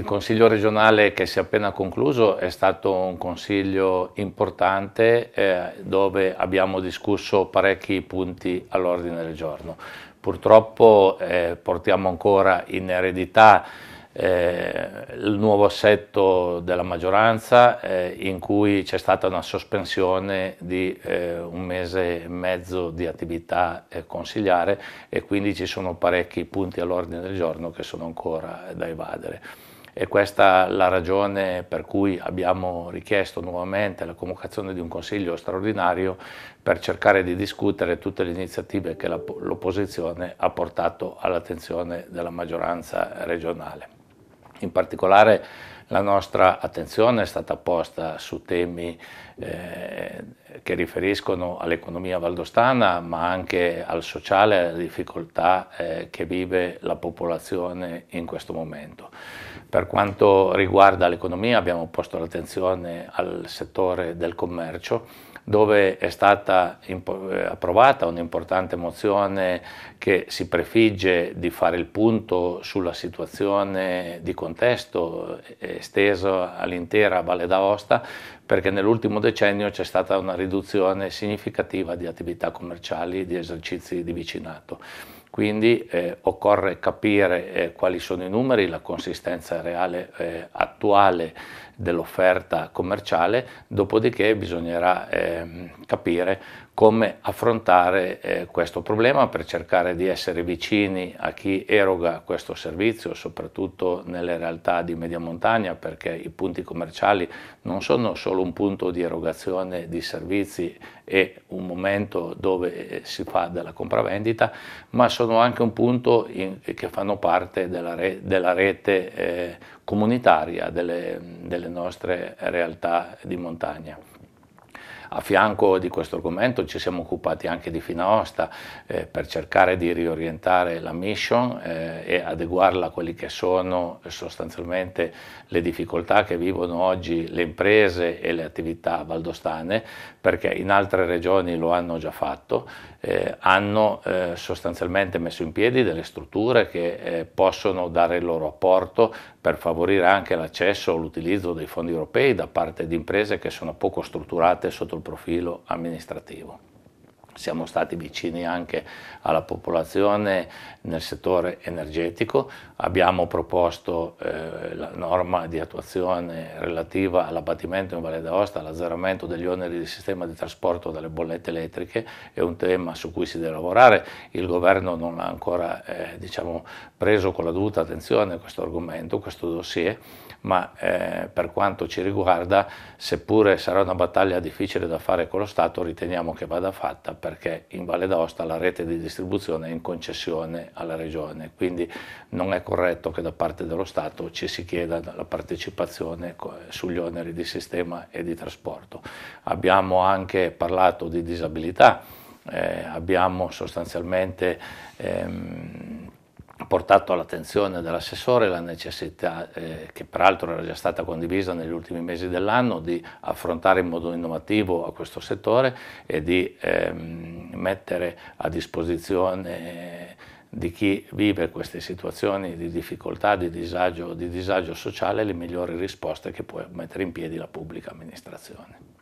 Il Consiglio regionale che si è appena concluso è stato un consiglio importante eh, dove abbiamo discusso parecchi punti all'ordine del giorno. Purtroppo eh, portiamo ancora in eredità eh, il nuovo assetto della maggioranza eh, in cui c'è stata una sospensione di eh, un mese e mezzo di attività eh, consigliare e quindi ci sono parecchi punti all'ordine del giorno che sono ancora da evadere e questa è la ragione per cui abbiamo richiesto nuovamente la convocazione di un consiglio straordinario per cercare di discutere tutte le iniziative che l'opposizione ha portato all'attenzione della maggioranza regionale. In particolare la nostra attenzione è stata posta su temi eh, che riferiscono all'economia valdostana, ma anche al sociale e alle difficoltà eh, che vive la popolazione in questo momento. Per quanto riguarda l'economia abbiamo posto l'attenzione al settore del commercio dove è stata eh, approvata un'importante mozione che si prefigge di fare il punto sulla situazione di contesto eh, esteso all'intera Valle d'Aosta perché nell'ultimo decennio c'è stata una riduzione significativa di attività commerciali e di esercizi di vicinato. Quindi eh, occorre capire eh, quali sono i numeri, la consistenza reale eh, attuale dell'offerta commerciale, dopodiché bisognerà eh, capire come affrontare eh, questo problema per cercare di essere vicini a chi eroga questo servizio, soprattutto nelle realtà di media montagna, perché i punti commerciali non sono solo un punto di erogazione di servizi e un momento dove eh, si fa della compravendita, ma sono anche un punto in, che fanno parte della, re, della rete eh, comunitaria delle, delle nostre realtà di montagna. A fianco di questo argomento ci siamo occupati anche di Finaosta eh, per cercare di riorientare la mission eh, e adeguarla a quelle che sono sostanzialmente le difficoltà che vivono oggi le imprese e le attività valdostane, perché in altre regioni lo hanno già fatto, eh, hanno eh, sostanzialmente messo in piedi delle strutture che eh, possono dare il loro apporto per favorire anche l'accesso o l'utilizzo dei fondi europei da parte di imprese che sono poco strutturate sotto il profilo amministrativo siamo stati vicini anche alla popolazione nel settore energetico, abbiamo proposto eh, la norma di attuazione relativa all'abbattimento in Valle d'Aosta, all'azzeramento degli oneri del sistema di trasporto delle bollette elettriche, è un tema su cui si deve lavorare, il governo non ha ancora eh, diciamo, preso con la dovuta attenzione questo argomento, questo dossier, ma eh, per quanto ci riguarda, seppure sarà una battaglia difficile da fare con lo Stato, riteniamo che vada fatta perché in Valle d'Aosta la rete di distribuzione è in concessione alla regione, quindi non è corretto che da parte dello Stato ci si chieda la partecipazione sugli oneri di sistema e di trasporto. Abbiamo anche parlato di disabilità, eh, abbiamo sostanzialmente ehm, ha portato all'attenzione dell'assessore la necessità, eh, che peraltro era già stata condivisa negli ultimi mesi dell'anno, di affrontare in modo innovativo a questo settore e di ehm, mettere a disposizione di chi vive queste situazioni di difficoltà, di disagio, di disagio sociale le migliori risposte che può mettere in piedi la pubblica amministrazione.